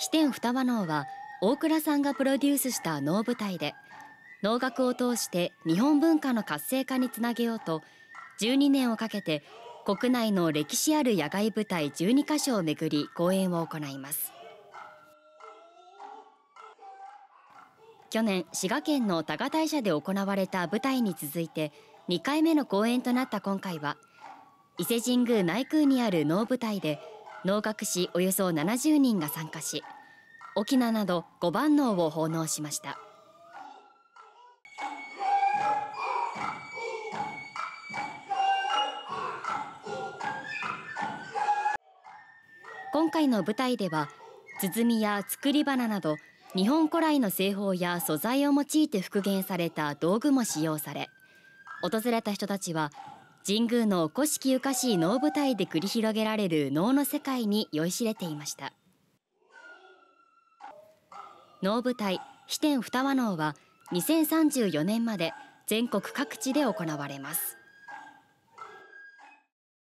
視点双葉能は大倉さんがプロデュースした能舞台で能楽を通して日本文化の活性化につなげようと12年をかけて国内の歴史ある野外舞台12カ所を巡り公演を行います去年滋賀県の多賀大社で行われた舞台に続いて2回目の公演となった今回は伊勢神宮内宮にある能舞台で「能楽師およそ70人が参加し翁など五番能を奉納しました今回の舞台では鼓や作り花など日本古来の製法や素材を用いて復元された道具も使用され訪れた人たちは神宮の古式ゆかしい能舞台で繰り広げられる能の世界に酔いしれていました能舞台飛天二和能は2034年まで全国各地で行われます